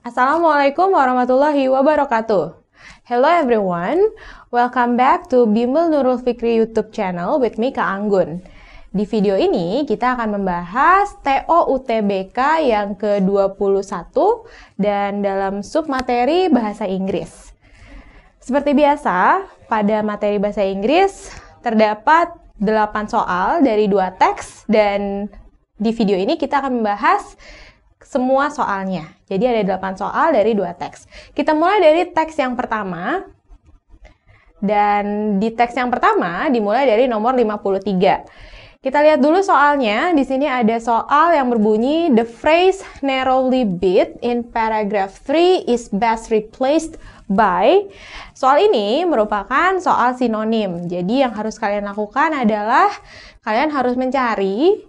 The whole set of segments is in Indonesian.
Assalamualaikum warahmatullahi wabarakatuh. Hello everyone, welcome back to Bimbel Nurul Fikri YouTube channel with me Kak Anggun. Di video ini kita akan membahas TO UTBK yang ke-21 dan dalam submateri Bahasa Inggris. Seperti biasa, pada materi Bahasa Inggris terdapat 8 soal dari dua teks dan di video ini kita akan membahas semua soalnya. Jadi ada 8 soal dari dua teks. Kita mulai dari teks yang pertama. Dan di teks yang pertama dimulai dari nomor 53. Kita lihat dulu soalnya. Di sini ada soal yang berbunyi the phrase narrowly bit in paragraph 3 is best replaced by. Soal ini merupakan soal sinonim. Jadi yang harus kalian lakukan adalah kalian harus mencari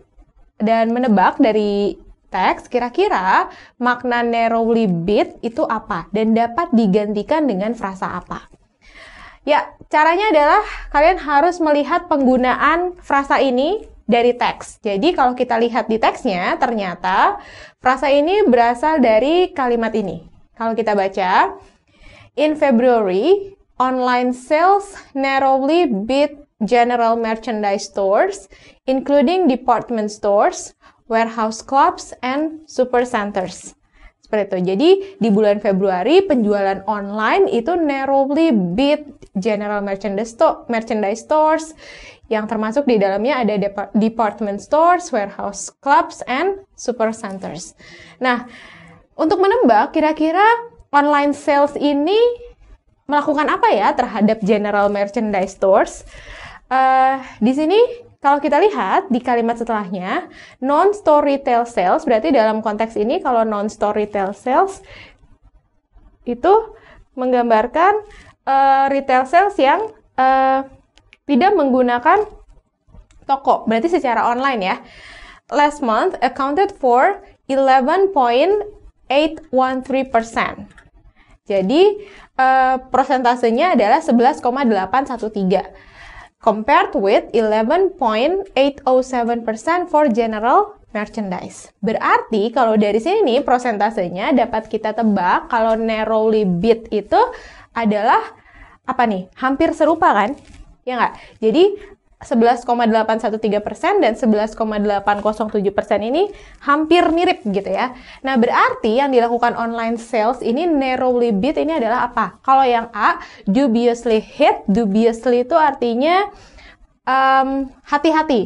dan menebak dari teks, kira-kira makna narrowly bit itu apa dan dapat digantikan dengan frasa apa. Ya, caranya adalah kalian harus melihat penggunaan frasa ini dari teks. Jadi kalau kita lihat di teksnya, ternyata frasa ini berasal dari kalimat ini. Kalau kita baca, In February, online sales narrowly beat general merchandise stores, including department stores, warehouse clubs, and supercenters. Seperti itu. Jadi di bulan Februari penjualan online itu narrowly beat general merchandise, merchandise stores yang termasuk di dalamnya ada department stores, warehouse clubs, and supercenters. Nah, untuk menembak kira-kira online sales ini melakukan apa ya terhadap general merchandise stores? Uh, di sini kalau kita lihat di kalimat setelahnya, non-store retail sales, berarti dalam konteks ini kalau non-store retail sales itu menggambarkan uh, retail sales yang uh, tidak menggunakan toko, berarti secara online ya. Last month accounted for 11.813%. Jadi, uh, prosentasenya adalah 11,813 compared with 11.807% for general merchandise. Berarti kalau dari sini nih prosentasenya dapat kita tebak kalau narrowly bid itu adalah apa nih? Hampir serupa kan? Ya nggak? Jadi 11,813 persen dan 11,807 persen ini hampir mirip gitu ya. Nah berarti yang dilakukan online sales ini narrowly beat ini adalah apa? Kalau yang A dubiously hit, dubiously itu artinya hati hati-hati.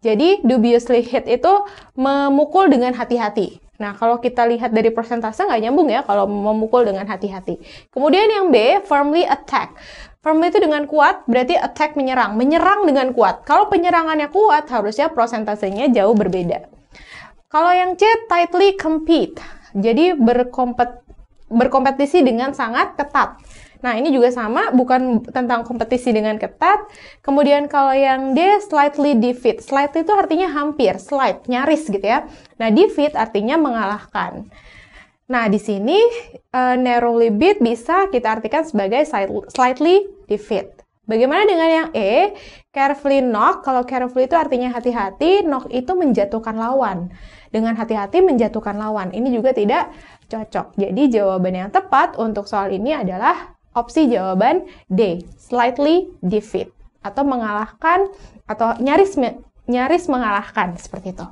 Jadi dubiously hit itu memukul dengan hati-hati. Nah, kalau kita lihat dari persentase nggak nyambung ya kalau memukul dengan hati-hati. Kemudian yang B, firmly attack. Firmly itu dengan kuat, berarti attack menyerang. Menyerang dengan kuat. Kalau penyerangannya kuat, harusnya persentasenya jauh berbeda. Kalau yang C, tightly compete. Jadi berkompet berkompetisi dengan sangat ketat. Nah, ini juga sama, bukan tentang kompetisi dengan ketat. Kemudian kalau yang D, slightly defeat. Slightly itu artinya hampir, slight, nyaris gitu ya. Nah, defeat artinya mengalahkan. Nah, di sini uh, eh, narrowly beat bisa kita artikan sebagai slightly defeat. Bagaimana dengan yang E? Carefully knock, kalau carefully itu artinya hati-hati, knock itu menjatuhkan lawan. Dengan hati-hati menjatuhkan lawan. Ini juga tidak cocok. Jadi jawaban yang tepat untuk soal ini adalah Opsi jawaban D, slightly defeat atau mengalahkan atau nyaris nyaris mengalahkan seperti itu.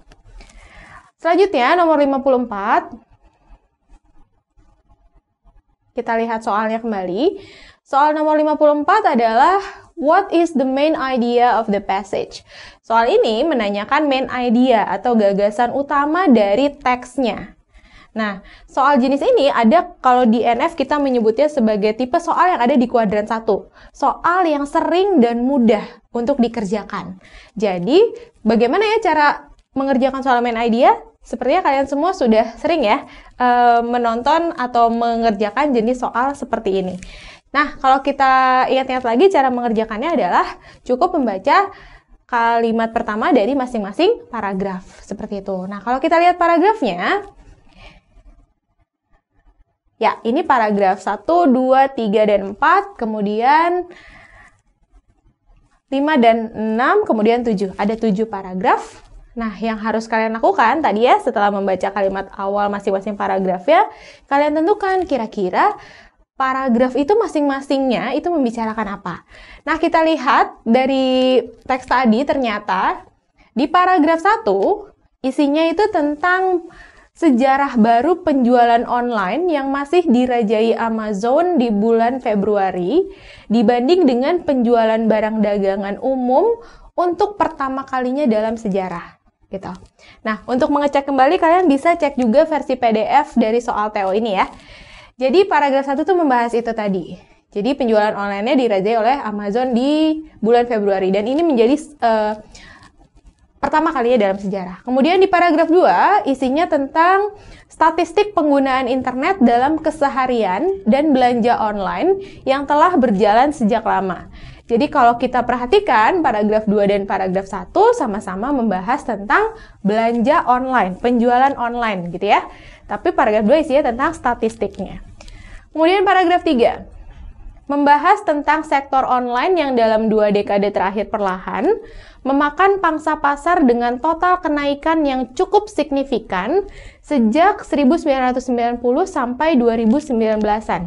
Selanjutnya nomor 54 kita lihat soalnya kembali. Soal nomor 54 adalah What is the main idea of the passage? Soal ini menanyakan main idea atau gagasan utama dari teksnya. Nah, soal jenis ini ada kalau di NF kita menyebutnya sebagai tipe soal yang ada di kuadran satu, Soal yang sering dan mudah untuk dikerjakan. Jadi, bagaimana ya cara mengerjakan soal main idea? Sepertinya kalian semua sudah sering ya eh, menonton atau mengerjakan jenis soal seperti ini. Nah, kalau kita ingat-ingat lagi cara mengerjakannya adalah cukup membaca kalimat pertama dari masing-masing paragraf seperti itu. Nah, kalau kita lihat paragrafnya, Ya, ini paragraf 1, 2, 3, dan 4, kemudian 5 dan 6, kemudian 7. Ada 7 paragraf. Nah, yang harus kalian lakukan tadi ya, setelah membaca kalimat awal masing-masing paragraf ya, kalian tentukan kira-kira paragraf itu masing-masingnya itu membicarakan apa. Nah, kita lihat dari teks tadi ternyata di paragraf 1, isinya itu tentang sejarah baru penjualan online yang masih dirajai Amazon di bulan Februari dibanding dengan penjualan barang dagangan umum untuk pertama kalinya dalam sejarah gitu. Nah, untuk mengecek kembali kalian bisa cek juga versi PDF dari soal TO ini ya. Jadi paragraf 1 tuh membahas itu tadi. Jadi penjualan online-nya dirajai oleh Amazon di bulan Februari dan ini menjadi uh, pertama kalinya dalam sejarah. Kemudian di paragraf 2 isinya tentang statistik penggunaan internet dalam keseharian dan belanja online yang telah berjalan sejak lama. Jadi kalau kita perhatikan paragraf 2 dan paragraf 1 sama-sama membahas tentang belanja online, penjualan online gitu ya. Tapi paragraf 2 isinya tentang statistiknya. Kemudian paragraf 3 membahas tentang sektor online yang dalam dua dekade terakhir perlahan memakan pangsa pasar dengan total kenaikan yang cukup signifikan sejak 1990 sampai 2019-an.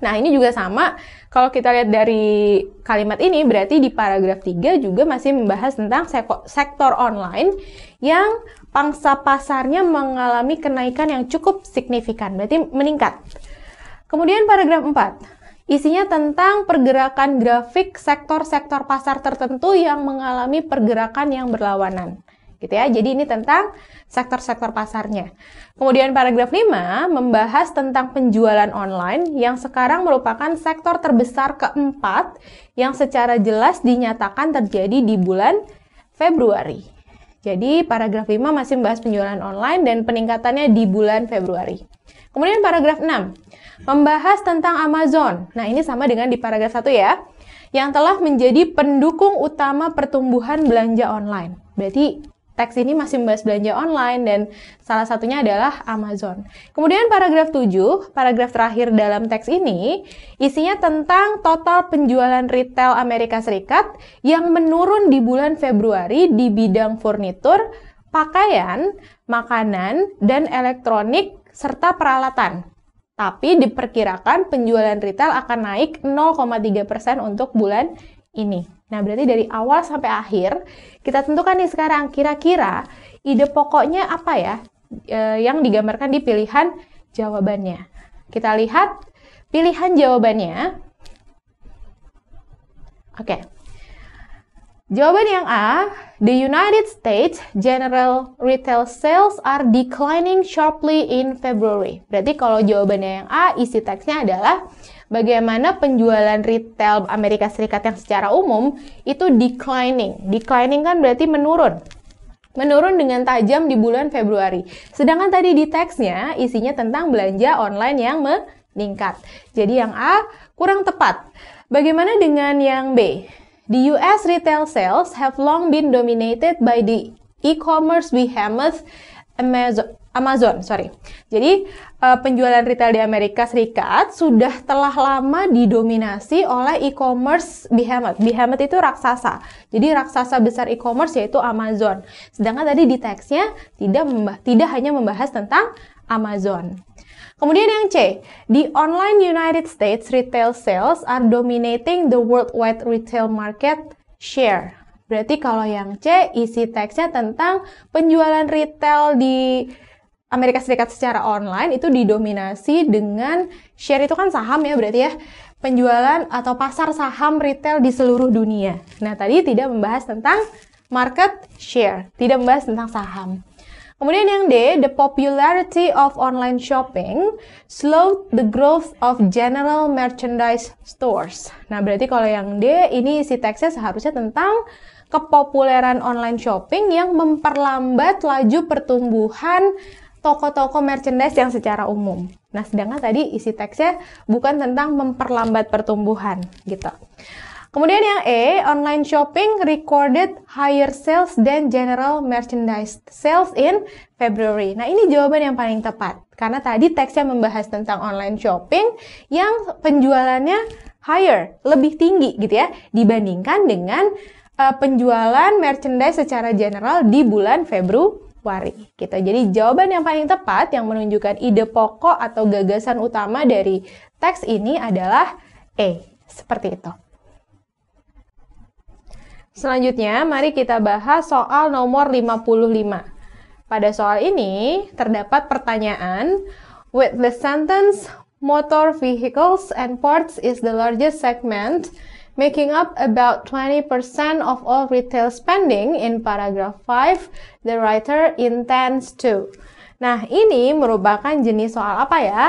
Nah, ini juga sama kalau kita lihat dari kalimat ini berarti di paragraf 3 juga masih membahas tentang sektor online yang pangsa pasarnya mengalami kenaikan yang cukup signifikan, berarti meningkat. Kemudian paragraf 4. Isinya tentang pergerakan grafik sektor-sektor pasar tertentu yang mengalami pergerakan yang berlawanan. Gitu ya. Jadi ini tentang sektor-sektor pasarnya. Kemudian paragraf 5 membahas tentang penjualan online yang sekarang merupakan sektor terbesar keempat yang secara jelas dinyatakan terjadi di bulan Februari. Jadi paragraf 5 masih membahas penjualan online dan peningkatannya di bulan Februari. Kemudian paragraf 6 membahas tentang Amazon. Nah, ini sama dengan di paragraf 1 ya. Yang telah menjadi pendukung utama pertumbuhan belanja online. Berarti teks ini masih membahas belanja online dan salah satunya adalah Amazon. Kemudian paragraf 7, paragraf terakhir dalam teks ini isinya tentang total penjualan retail Amerika Serikat yang menurun di bulan Februari di bidang furnitur, pakaian, makanan, dan elektronik serta peralatan. Tapi diperkirakan penjualan retail akan naik 0,3% untuk bulan ini. Nah, berarti dari awal sampai akhir, kita tentukan nih sekarang kira-kira ide pokoknya apa ya e, yang digambarkan di pilihan jawabannya. Kita lihat pilihan jawabannya. Oke. Okay. Jawaban yang A, the United States general retail sales are declining sharply in February. Berarti kalau jawabannya yang A, isi teksnya adalah bagaimana penjualan retail Amerika Serikat yang secara umum itu declining. Declining kan berarti menurun. Menurun dengan tajam di bulan Februari. Sedangkan tadi di teksnya isinya tentang belanja online yang meningkat. Jadi yang A kurang tepat. Bagaimana dengan yang B? The US retail sales have long been dominated by the e-commerce behemoth Amazon. Amazon, sorry. Jadi uh, penjualan retail di Amerika Serikat sudah telah lama didominasi oleh e-commerce behemoth. Behemoth itu raksasa. Jadi raksasa besar e-commerce yaitu Amazon. Sedangkan tadi di teksnya tidak tidak hanya membahas tentang Amazon. Kemudian yang C, di online United States retail sales are dominating the worldwide retail market share. Berarti kalau yang C isi teksnya tentang penjualan retail di Amerika Serikat secara online itu didominasi dengan share itu kan saham ya berarti ya penjualan atau pasar saham retail di seluruh dunia. Nah, tadi tidak membahas tentang market share, tidak membahas tentang saham. Kemudian yang D, the popularity of online shopping slowed the growth of general merchandise stores. Nah, berarti kalau yang D ini isi teksnya seharusnya tentang kepopuleran online shopping yang memperlambat laju pertumbuhan toko-toko merchandise yang secara umum. Nah, sedangkan tadi isi teksnya bukan tentang memperlambat pertumbuhan gitu. Kemudian yang E, online shopping recorded higher sales than general merchandise sales in February. Nah, ini jawaban yang paling tepat. Karena tadi teksnya membahas tentang online shopping yang penjualannya higher, lebih tinggi gitu ya, dibandingkan dengan uh, penjualan merchandise secara general di bulan Februari. Kita gitu. Jadi jawaban yang paling tepat yang menunjukkan ide pokok atau gagasan utama dari teks ini adalah E, seperti itu. Selanjutnya, mari kita bahas soal nomor 55. Pada soal ini, terdapat pertanyaan, With the sentence, motor vehicles and parts is the largest segment, making up about 20% of all retail spending in paragraph 5, the writer intends to. Nah, ini merupakan jenis soal apa ya?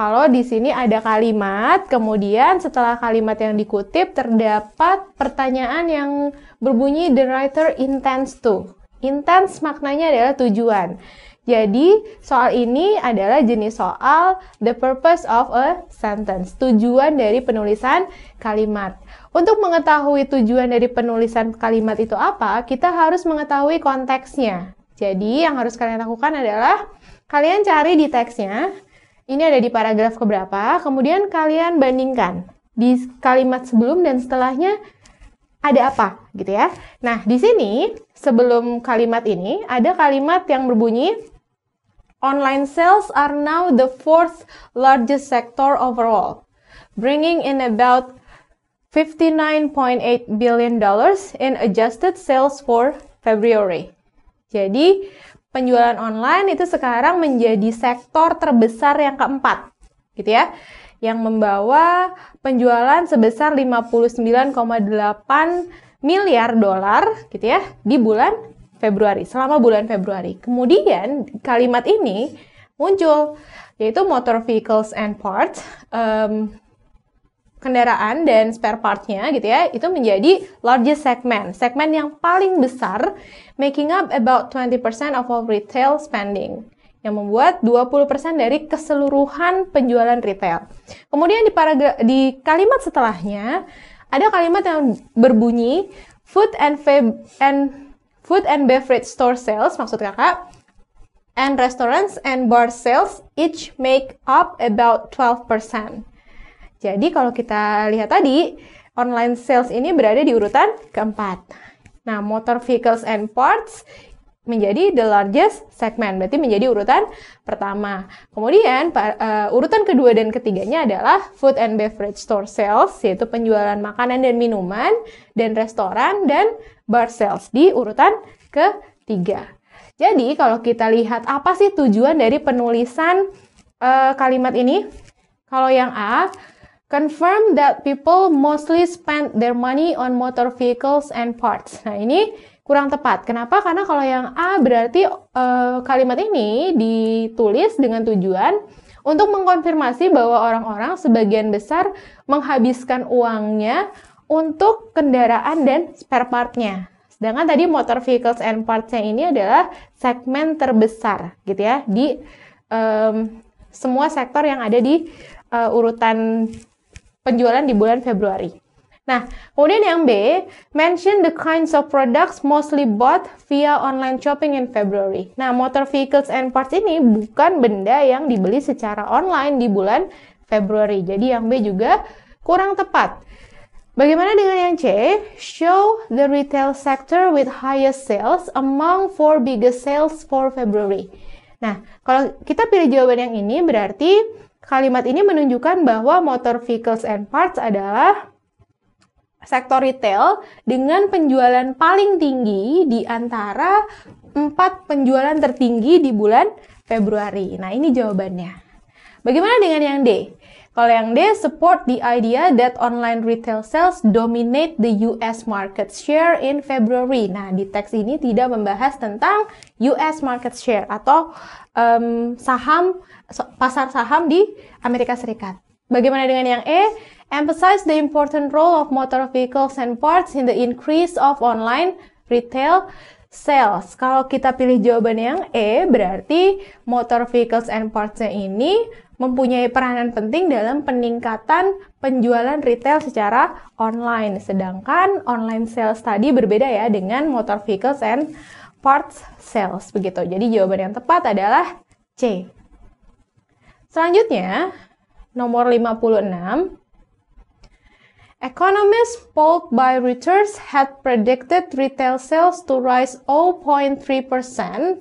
kalau di sini ada kalimat, kemudian setelah kalimat yang dikutip terdapat pertanyaan yang berbunyi the writer intends to. Intense maknanya adalah tujuan. Jadi, soal ini adalah jenis soal the purpose of a sentence, tujuan dari penulisan kalimat. Untuk mengetahui tujuan dari penulisan kalimat itu apa, kita harus mengetahui konteksnya. Jadi, yang harus kalian lakukan adalah kalian cari di teksnya ini ada di paragraf keberapa, kemudian kalian bandingkan di kalimat sebelum dan setelahnya ada apa gitu ya. Nah, di sini sebelum kalimat ini ada kalimat yang berbunyi online sales are now the fourth largest sector overall, bringing in about 59.8 billion dollars in adjusted sales for February. Jadi, penjualan online itu sekarang menjadi sektor terbesar yang keempat, gitu ya, yang membawa penjualan sebesar 59,8 miliar dolar, gitu ya, di bulan Februari, selama bulan Februari. Kemudian kalimat ini muncul, yaitu motor vehicles and parts um, kendaraan dan spare partnya gitu ya itu menjadi largest segment segmen yang paling besar making up about 20% of all retail spending yang membuat 20% dari keseluruhan penjualan retail. Kemudian di, di kalimat setelahnya ada kalimat yang berbunyi food and and food and beverage store sales maksud Kakak and restaurants and bar sales each make up about 12%. Jadi kalau kita lihat tadi, online sales ini berada di urutan keempat. Nah, motor vehicles and parts menjadi the largest segment, berarti menjadi urutan pertama. Kemudian eh, urutan kedua dan ketiganya adalah food and beverage store sales, yaitu penjualan makanan dan minuman, dan restoran dan bar sales di urutan ketiga. Jadi kalau kita lihat apa sih tujuan dari penulisan uh, kalimat ini? Kalau yang A Confirm that people mostly spend their money on motor vehicles and parts. Nah, ini kurang tepat. Kenapa? Karena kalau yang A berarti uh, kalimat ini ditulis dengan tujuan untuk mengkonfirmasi bahwa orang-orang sebagian besar menghabiskan uangnya untuk kendaraan dan spare partnya. Sedangkan tadi motor vehicles and parts-nya ini adalah segmen terbesar gitu ya di um, semua sektor yang ada di uh, urutan penjualan di bulan Februari. Nah, kemudian yang B, mention the kinds of products mostly bought via online shopping in February. Nah, motor vehicles and parts ini bukan benda yang dibeli secara online di bulan Februari. Jadi yang B juga kurang tepat. Bagaimana dengan yang C? Show the retail sector with highest sales among four biggest sales for February. Nah, kalau kita pilih jawaban yang ini berarti Kalimat ini menunjukkan bahwa motor vehicles and parts adalah sektor retail dengan penjualan paling tinggi di antara empat penjualan tertinggi di bulan Februari. Nah, ini jawabannya. Bagaimana dengan yang D? Kalau yang D, support the idea that online retail sales dominate the US market share in February. Nah, di teks ini tidak membahas tentang US market share atau um, saham pasar saham di Amerika Serikat. Bagaimana dengan yang E? Emphasize the important role of motor vehicles and parts in the increase of online retail sales. Kalau kita pilih jawaban yang E, berarti motor vehicles and parts-nya ini mempunyai peranan penting dalam peningkatan penjualan retail secara online. Sedangkan online sales tadi berbeda ya dengan motor vehicles and parts sales begitu. Jadi jawaban yang tepat adalah C. Selanjutnya, nomor 56 Economists polled by Reuters had predicted retail sales to rise 0.3%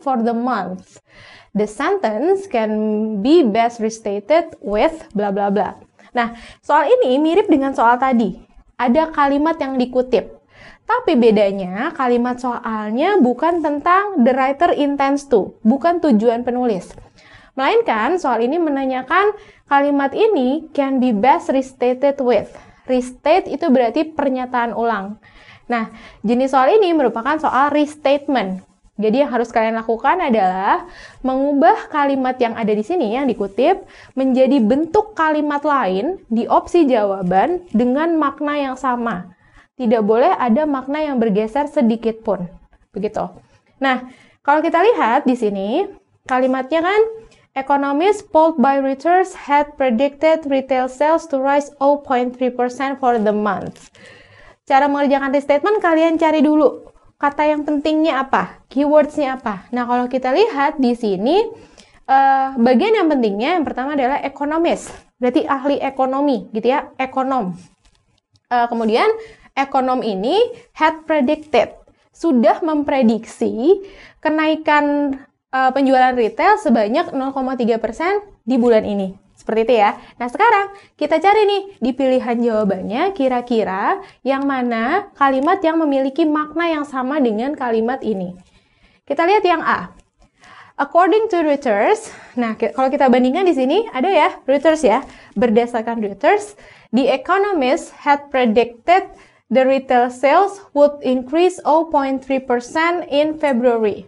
for the month. The sentence can be best restated with bla bla bla. Nah, soal ini mirip dengan soal tadi. Ada kalimat yang dikutip. Tapi bedanya kalimat soalnya bukan tentang the writer intends to, bukan tujuan penulis. Melainkan soal ini menanyakan kalimat ini can be best restated with. Restate itu berarti pernyataan ulang. Nah, jenis soal ini merupakan soal restatement. Jadi yang harus kalian lakukan adalah mengubah kalimat yang ada di sini yang dikutip menjadi bentuk kalimat lain di opsi jawaban dengan makna yang sama. Tidak boleh ada makna yang bergeser sedikit pun. Begitu. Nah, kalau kita lihat di sini kalimatnya kan economist polled by Reuters had predicted retail sales to rise 0.3% for the month. Cara mengerjakan restatement kalian cari dulu kata yang pentingnya apa, keywordsnya apa. Nah, kalau kita lihat di sini, uh, bagian yang pentingnya yang pertama adalah ekonomis, berarti ahli ekonomi, gitu ya, ekonom. Uh, kemudian, ekonom ini had predicted, sudah memprediksi kenaikan uh, penjualan retail sebanyak 0,3% di bulan ini. Seperti itu ya. Nah, sekarang kita cari nih di pilihan jawabannya kira-kira yang mana kalimat yang memiliki makna yang sama dengan kalimat ini. Kita lihat yang A. According to Reuters, nah kalau kita bandingkan di sini ada ya Reuters ya. Berdasarkan Reuters, the economist had predicted the retail sales would increase 0.3% in February.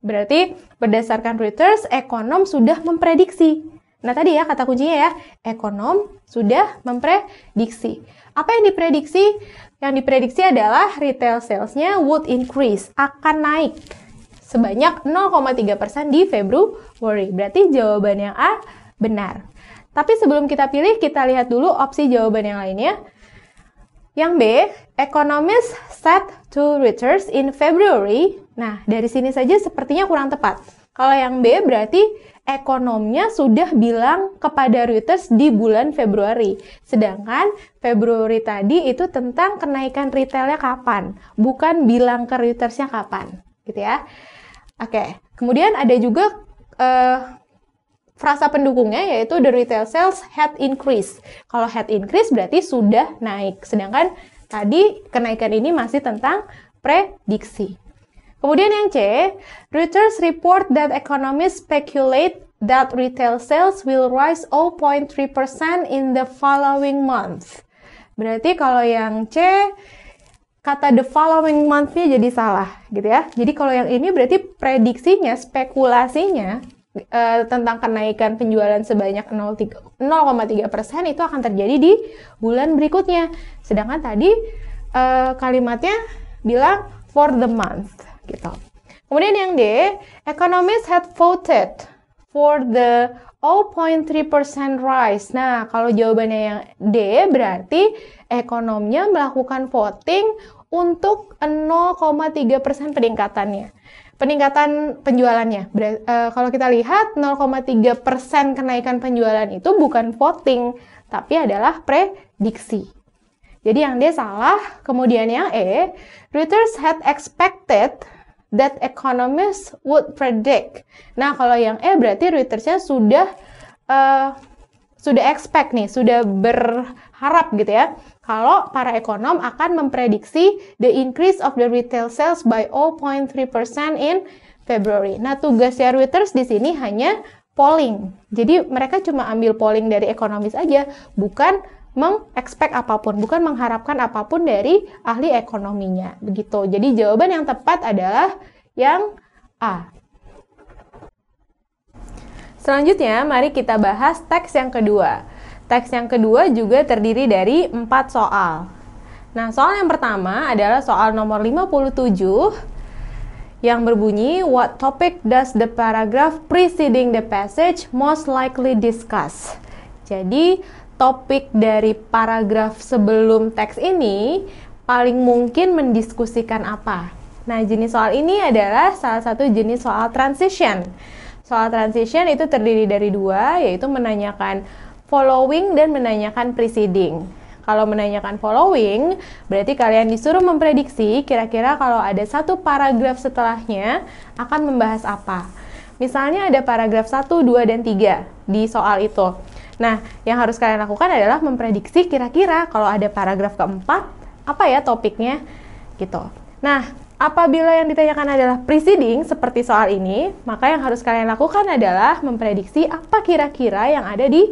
Berarti berdasarkan Reuters, ekonom sudah memprediksi Nah tadi ya kata kuncinya ya, ekonom sudah memprediksi. Apa yang diprediksi? Yang diprediksi adalah retail salesnya would increase, akan naik sebanyak 0,3% di Februari. Berarti jawaban yang A benar. Tapi sebelum kita pilih, kita lihat dulu opsi jawaban yang lainnya. Yang B, economists set to returns in February. Nah, dari sini saja sepertinya kurang tepat. Kalau yang B berarti ekonomnya sudah bilang kepada Reuters di bulan Februari. Sedangkan Februari tadi itu tentang kenaikan retailnya kapan, bukan bilang ke Reutersnya kapan, gitu ya. Oke, kemudian ada juga uh, frasa pendukungnya yaitu the retail sales had increased. Kalau had increased berarti sudah naik, sedangkan tadi kenaikan ini masih tentang prediksi. Kemudian yang C, Reuters report that economists speculate that retail sales will rise 0.3% in the following month. Berarti kalau yang C, kata the following month-nya jadi salah gitu ya. Jadi kalau yang ini berarti prediksinya, spekulasinya uh, tentang kenaikan penjualan sebanyak 0,3% itu akan terjadi di bulan berikutnya. Sedangkan tadi uh, kalimatnya bilang for the month gitu. Kemudian yang D, economists had voted for the 0.3% rise. Nah, kalau jawabannya yang D berarti ekonomnya melakukan voting untuk 0,3% peningkatannya. Peningkatan penjualannya. Ber uh, kalau kita lihat 0,3% kenaikan penjualan itu bukan voting, tapi adalah prediksi. Jadi yang D salah, kemudian yang E, Reuters had expected that economists would predict. Nah, kalau yang E berarti Reutersnya sudah uh, sudah expect nih, sudah berharap gitu ya. Kalau para ekonom akan memprediksi the increase of the retail sales by 0.3% in February. Nah, tugasnya Reuters di sini hanya polling. Jadi mereka cuma ambil polling dari ekonomis aja, bukan mengekspek apapun, bukan mengharapkan apapun dari ahli ekonominya. Begitu. Jadi jawaban yang tepat adalah yang A. Selanjutnya, mari kita bahas teks yang kedua. Teks yang kedua juga terdiri dari empat soal. Nah, soal yang pertama adalah soal nomor 57 yang berbunyi What topic does the paragraph preceding the passage most likely discuss? Jadi, topik dari paragraf sebelum teks ini paling mungkin mendiskusikan apa. Nah, jenis soal ini adalah salah satu jenis soal transition. Soal transition itu terdiri dari dua, yaitu menanyakan following dan menanyakan preceding. Kalau menanyakan following, berarti kalian disuruh memprediksi kira-kira kalau ada satu paragraf setelahnya akan membahas apa. Misalnya ada paragraf 1, 2, dan 3 di soal itu. Nah, yang harus kalian lakukan adalah memprediksi kira-kira kalau ada paragraf keempat, apa ya topiknya gitu. Nah, apabila yang ditanyakan adalah preceding seperti soal ini, maka yang harus kalian lakukan adalah memprediksi apa kira-kira yang ada di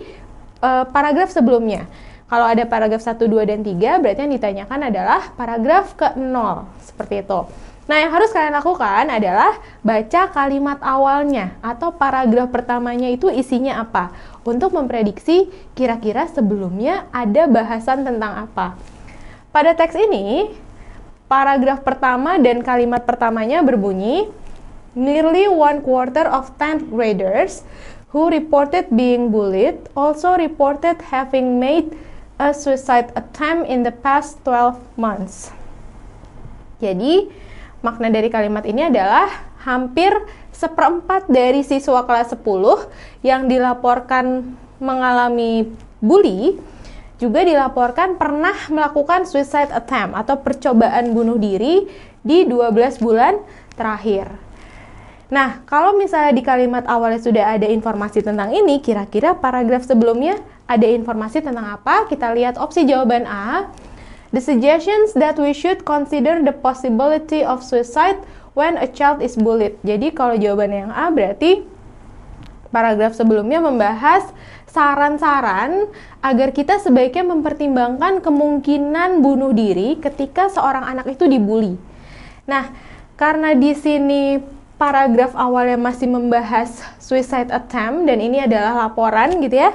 uh, paragraf sebelumnya. Kalau ada paragraf 1, 2, dan 3, berarti yang ditanyakan adalah paragraf ke-0, seperti itu. Nah, yang harus kalian lakukan adalah baca kalimat awalnya atau paragraf pertamanya itu isinya apa untuk memprediksi kira-kira sebelumnya ada bahasan tentang apa. Pada teks ini, paragraf pertama dan kalimat pertamanya berbunyi Nearly one quarter of tenth graders who reported being bullied also reported having made a suicide attempt in the past 12 months. Jadi, Makna dari kalimat ini adalah hampir seperempat dari siswa kelas 10 yang dilaporkan mengalami bully juga dilaporkan pernah melakukan suicide attempt atau percobaan bunuh diri di 12 bulan terakhir. Nah, kalau misalnya di kalimat awalnya sudah ada informasi tentang ini, kira-kira paragraf sebelumnya ada informasi tentang apa? Kita lihat opsi jawaban A. The suggestions that we should consider the possibility of suicide when a child is bullied. Jadi kalau jawaban yang A berarti paragraf sebelumnya membahas saran-saran agar kita sebaiknya mempertimbangkan kemungkinan bunuh diri ketika seorang anak itu dibully. Nah, karena di sini paragraf awalnya masih membahas suicide attempt dan ini adalah laporan gitu ya.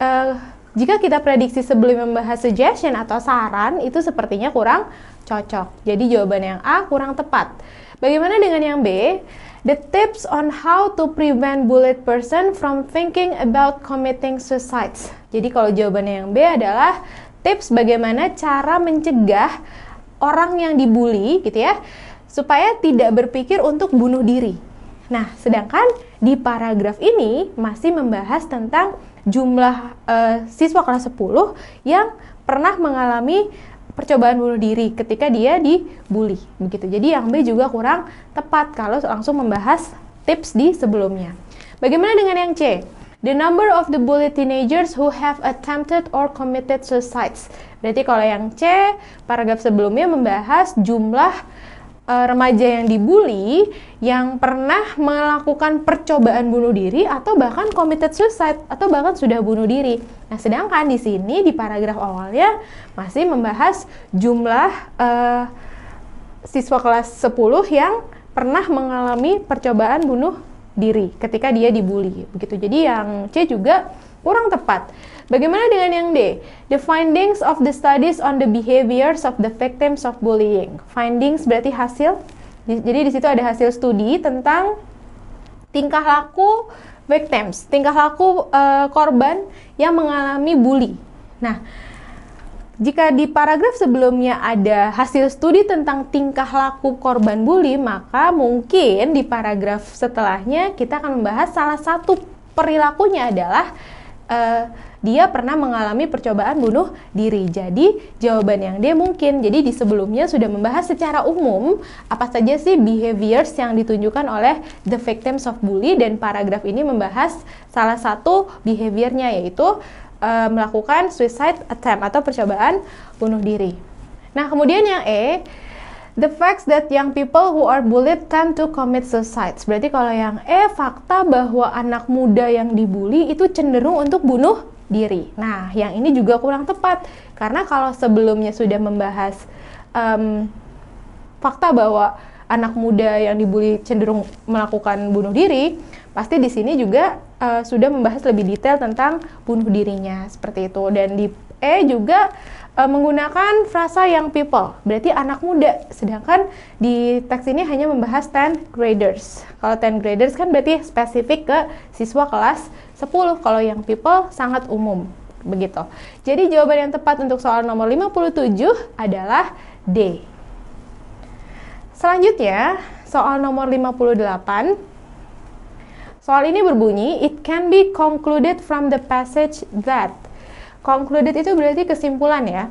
Uh, jika kita prediksi sebelum membahas suggestion atau saran, itu sepertinya kurang cocok. Jadi jawaban yang A kurang tepat. Bagaimana dengan yang B? The tips on how to prevent bullet person from thinking about committing suicide. Jadi kalau jawaban yang B adalah tips bagaimana cara mencegah orang yang dibully gitu ya supaya tidak berpikir untuk bunuh diri. Nah, sedangkan di paragraf ini masih membahas tentang jumlah uh, siswa kelas 10 yang pernah mengalami percobaan bunuh diri ketika dia dibully begitu. Jadi yang B juga kurang tepat kalau langsung membahas tips di sebelumnya. Bagaimana dengan yang C? The number of the bullied teenagers who have attempted or committed suicides. Berarti kalau yang C, paragraf sebelumnya membahas jumlah Eh, remaja yang dibully yang pernah melakukan percobaan bunuh diri atau bahkan committed suicide atau bahkan sudah bunuh diri. Nah, sedangkan di sini di paragraf awalnya masih membahas jumlah uh, siswa kelas 10 yang pernah mengalami percobaan bunuh diri ketika dia dibully. Begitu. Jadi yang C juga kurang tepat. Bagaimana dengan yang D? The findings of the studies on the behaviors of the victims of bullying. Findings berarti hasil. Jadi di situ ada hasil studi tentang tingkah laku victims, tingkah laku uh, korban yang mengalami bully. Nah, jika di paragraf sebelumnya ada hasil studi tentang tingkah laku korban bully, maka mungkin di paragraf setelahnya kita akan membahas salah satu perilakunya adalah uh, dia pernah mengalami percobaan bunuh diri. Jadi jawaban yang dia mungkin. Jadi di sebelumnya sudah membahas secara umum apa saja sih behaviors yang ditunjukkan oleh the victims of bully dan paragraf ini membahas salah satu behaviornya yaitu e, melakukan suicide attempt atau percobaan bunuh diri. Nah, kemudian yang E The facts that young people who are bullied tend to commit suicide. Berarti kalau yang E fakta bahwa anak muda yang dibully itu cenderung untuk bunuh diri. Nah, yang ini juga kurang tepat karena kalau sebelumnya sudah membahas um, fakta bahwa anak muda yang dibully cenderung melakukan bunuh diri, pasti di sini juga uh, sudah membahas lebih detail tentang bunuh dirinya seperti itu dan di E juga uh, menggunakan frasa yang people, berarti anak muda. Sedangkan di teks ini hanya membahas 10 graders. Kalau 10 graders kan berarti spesifik ke siswa kelas 10. Kalau yang people sangat umum, begitu. Jadi jawaban yang tepat untuk soal nomor 57 adalah D. Selanjutnya, soal nomor 58 Soal ini berbunyi, it can be concluded from the passage that Concluded itu berarti kesimpulan ya.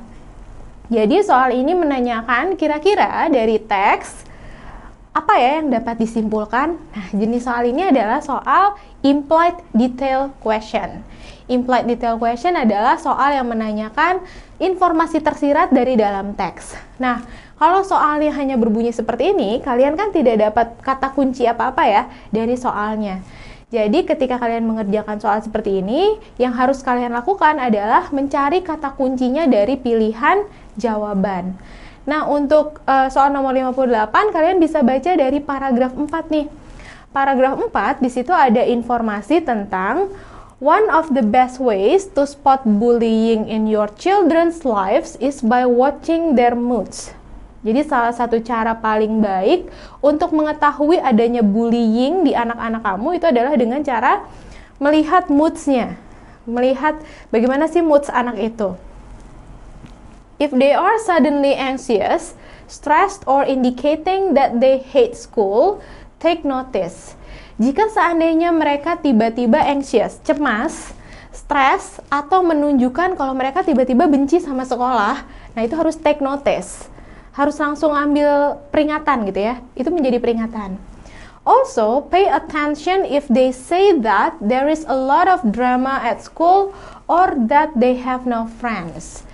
Jadi soal ini menanyakan kira-kira dari teks apa ya yang dapat disimpulkan? Nah, jenis soal ini adalah soal implied detail question. Implied detail question adalah soal yang menanyakan informasi tersirat dari dalam teks. Nah, kalau soalnya hanya berbunyi seperti ini, kalian kan tidak dapat kata kunci apa-apa ya dari soalnya. Jadi ketika kalian mengerjakan soal seperti ini, yang harus kalian lakukan adalah mencari kata kuncinya dari pilihan jawaban. Nah, untuk uh, soal nomor 58 kalian bisa baca dari paragraf 4 nih. Paragraf 4 di situ ada informasi tentang One of the best ways to spot bullying in your children's lives is by watching their moods. Jadi salah satu cara paling baik untuk mengetahui adanya bullying di anak-anak kamu itu adalah dengan cara melihat moodsnya, melihat bagaimana sih moods anak itu. If they are suddenly anxious, stressed, or indicating that they hate school, take notice. Jika seandainya mereka tiba-tiba anxious, cemas, stress, atau menunjukkan kalau mereka tiba-tiba benci sama sekolah, nah itu harus take notice harus langsung ambil peringatan gitu ya. Itu menjadi peringatan. Also, pay attention if they say that there is a lot of drama at school or that they have no friends.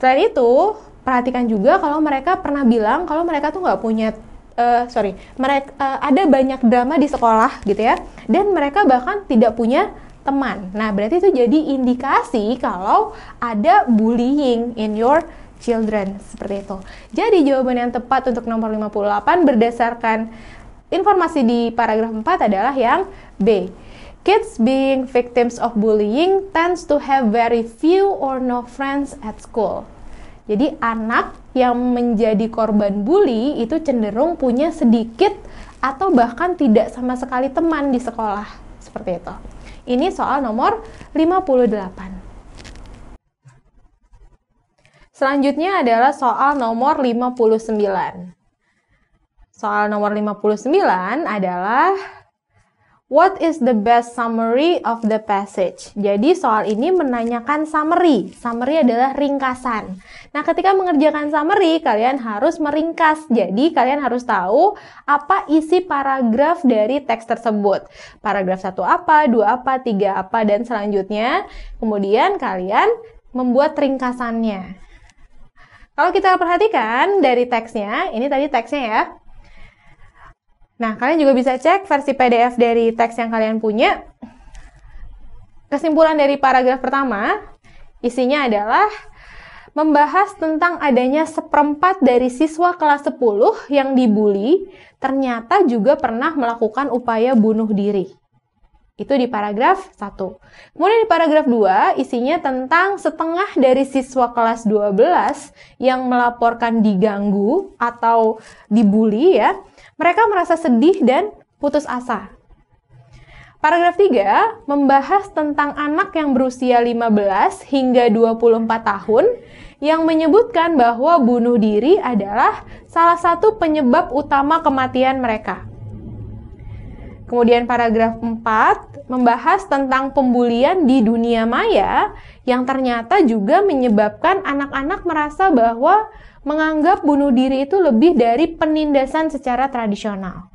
Selain itu, perhatikan juga kalau mereka pernah bilang kalau mereka tuh nggak punya Uh, sorry, mereka uh, eh, ada banyak drama di sekolah gitu ya, dan mereka bahkan tidak punya teman. Nah, berarti itu jadi indikasi kalau ada bullying in your children seperti itu. Jadi jawaban yang tepat untuk nomor 58 berdasarkan informasi di paragraf 4 adalah yang B. Kids being victims of bullying tends to have very few or no friends at school. Jadi anak yang menjadi korban bully itu cenderung punya sedikit atau bahkan tidak sama sekali teman di sekolah. Seperti itu. Ini soal nomor 58. Selanjutnya adalah soal nomor 59. Soal nomor 59 adalah What is the best summary of the passage? Jadi soal ini menanyakan summary. Summary adalah ringkasan. Nah, ketika mengerjakan summary, kalian harus meringkas. Jadi, kalian harus tahu apa isi paragraf dari teks tersebut. Paragraf satu apa, dua apa, tiga apa, dan selanjutnya. Kemudian kalian membuat ringkasannya. Kalau kita perhatikan dari teksnya, ini tadi teksnya ya. Nah, kalian juga bisa cek versi PDF dari teks yang kalian punya. Kesimpulan dari paragraf pertama, isinya adalah membahas tentang adanya seperempat dari siswa kelas 10 yang dibully ternyata juga pernah melakukan upaya bunuh diri. Itu di paragraf 1. Kemudian di paragraf 2 isinya tentang setengah dari siswa kelas 12 yang melaporkan diganggu atau dibully ya. Mereka merasa sedih dan putus asa. Paragraf 3 membahas tentang anak yang berusia 15 hingga 24 tahun yang menyebutkan bahwa bunuh diri adalah salah satu penyebab utama kematian mereka. Kemudian paragraf 4 membahas tentang pembulian di dunia maya yang ternyata juga menyebabkan anak-anak merasa bahwa menganggap bunuh diri itu lebih dari penindasan secara tradisional.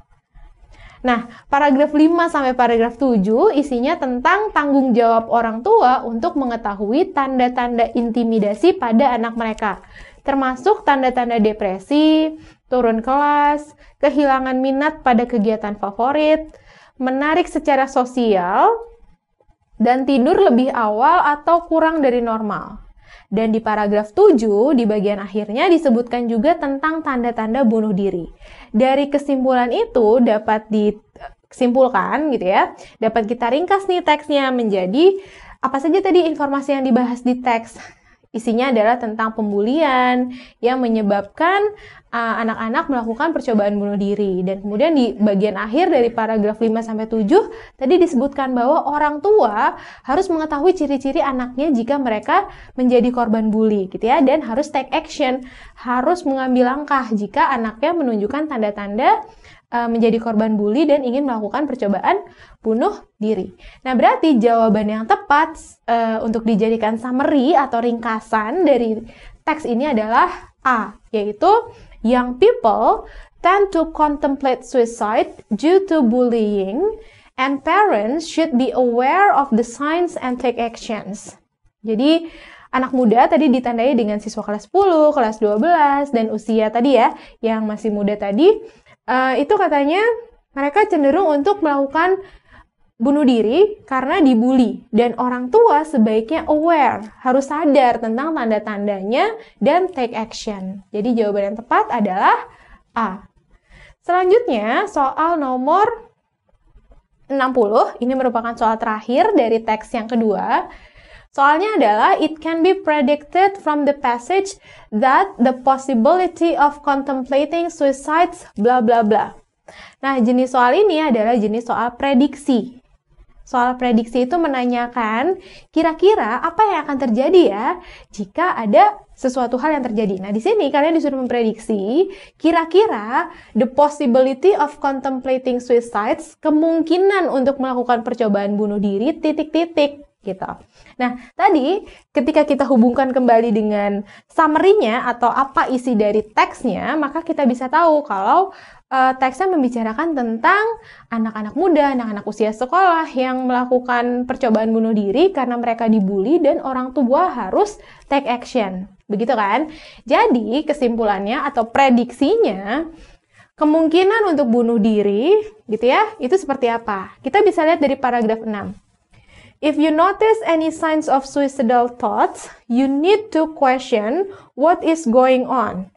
Nah, paragraf 5 sampai paragraf 7 isinya tentang tanggung jawab orang tua untuk mengetahui tanda-tanda intimidasi pada anak mereka, termasuk tanda-tanda depresi, turun kelas, kehilangan minat pada kegiatan favorit, menarik secara sosial, dan tidur lebih awal atau kurang dari normal. Dan di paragraf 7, di bagian akhirnya disebutkan juga tentang tanda-tanda bunuh diri. Dari kesimpulan itu dapat disimpulkan gitu ya, dapat kita ringkas nih teksnya menjadi apa saja tadi informasi yang dibahas di teks. Isinya adalah tentang pembulian yang menyebabkan anak eh, anak-anak melakukan percobaan bunuh diri dan kemudian di bagian akhir dari paragraf 5 sampai 7 tadi disebutkan bahwa orang tua harus mengetahui ciri-ciri anaknya jika mereka menjadi korban bully gitu ya dan harus take action, harus mengambil langkah jika anaknya menunjukkan tanda-tanda eh, menjadi korban bully dan ingin melakukan percobaan bunuh diri. Nah, berarti jawaban yang tepat uh, untuk dijadikan summary atau ringkasan dari teks ini adalah A, yaitu Young people tend to contemplate suicide due to bullying, and parents should be aware of the signs and take actions. Jadi, anak muda tadi ditandai dengan siswa kelas 10, kelas 12, dan usia tadi ya, yang masih muda tadi, uh, itu katanya mereka cenderung untuk melakukan bunuh diri karena dibully dan orang tua sebaiknya aware, harus sadar tentang tanda-tandanya dan take action. Jadi jawaban yang tepat adalah A. Selanjutnya soal nomor 60, ini merupakan soal terakhir dari teks yang kedua. Soalnya adalah it can be predicted from the passage that the possibility of contemplating suicides bla bla bla. Nah, jenis soal ini adalah jenis soal prediksi. Soal prediksi itu menanyakan kira-kira apa yang akan terjadi ya jika ada sesuatu hal yang terjadi. Nah, di sini kalian disuruh memprediksi kira-kira the possibility of contemplating suicides kemungkinan untuk melakukan percobaan bunuh diri titik-titik gitu. Nah, tadi ketika kita hubungkan kembali dengan summary-nya atau apa isi dari teksnya, maka kita bisa tahu kalau uh, teksnya membicarakan tentang anak-anak muda, anak-anak usia sekolah yang melakukan percobaan bunuh diri karena mereka dibully dan orang tua harus take action. Begitu kan? Jadi, kesimpulannya atau prediksinya kemungkinan untuk bunuh diri gitu ya, itu seperti apa? Kita bisa lihat dari paragraf 6. If you notice any signs of suicidal thoughts, you need to question what is going on.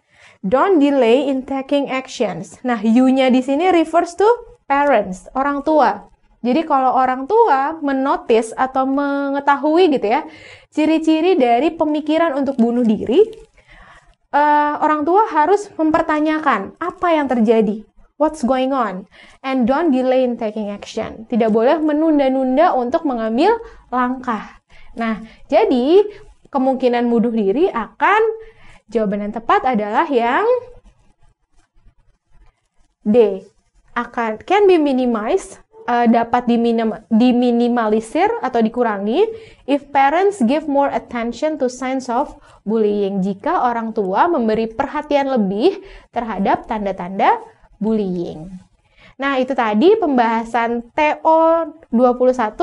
Don't delay in taking actions. Nah, you-nya di sini refers to parents, orang tua. Jadi kalau orang tua menotis atau mengetahui gitu ya, ciri-ciri dari pemikiran untuk bunuh diri, uh, orang tua harus mempertanyakan apa yang terjadi, what's going on, and don't delay in taking action. Tidak boleh menunda-nunda untuk mengambil langkah. Nah, jadi kemungkinan bunuh diri akan Jawaban yang tepat adalah yang D. Akan can be minimized uh, dapat diminim, diminimalisir atau dikurangi if parents give more attention to signs of bullying jika orang tua memberi perhatian lebih terhadap tanda-tanda bullying. Nah, itu tadi pembahasan TO 21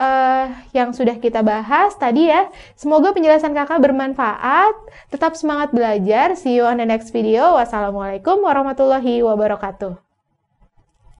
uh, yang sudah kita bahas tadi ya. Semoga penjelasan kakak bermanfaat. Tetap semangat belajar. See you on the next video. Wassalamualaikum warahmatullahi wabarakatuh.